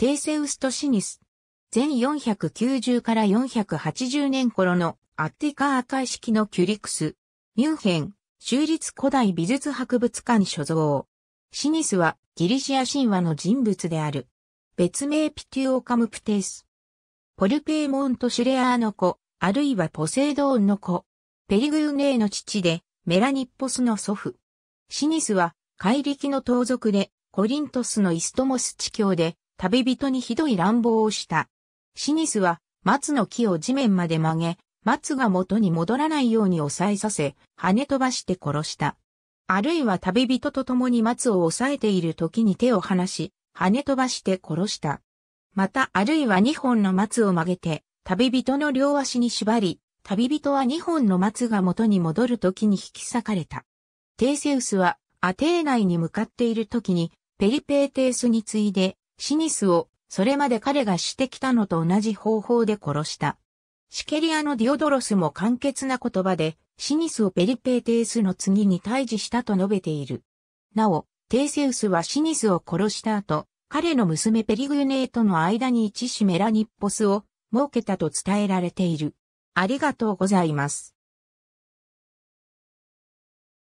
テイセウスとシニス。全490から480年頃のアッティカー赤い式のキュリクス。ミュンヘン、州立古代美術博物館所蔵。シニスはギリシア神話の人物である。別名ピテュオカムプテス。ポルペーモンとシュレアーの子、あるいはポセイドーンの子。ペリグーネーの父で、メラニッポスの祖父。シニスは、怪力の盗賊で、コリントスのイストモス地教で、旅人にひどい乱暴をした。シニスは、松の木を地面まで曲げ、松が元に戻らないように抑えさせ、跳ね飛ばして殺した。あるいは旅人と共に松を抑えている時に手を離し、跳ね飛ばして殺した。またあるいは二本の松を曲げて、旅人の両足に縛り、旅人は二本の松が元に戻る時に引き裂かれた。テイセウスはアテーナイに向かっている時にペリペーテースに次いでシニスを、それまで彼がしてきたのと同じ方法で殺した。シケリアのディオドロスも簡潔な言葉で、シニスをペリペーテースの次に退治したと述べている。なお、テイセウスはシニスを殺した後、彼の娘ペリグネーとの間に一子メラニッポスを設けたと伝えられている。ありがとうございます。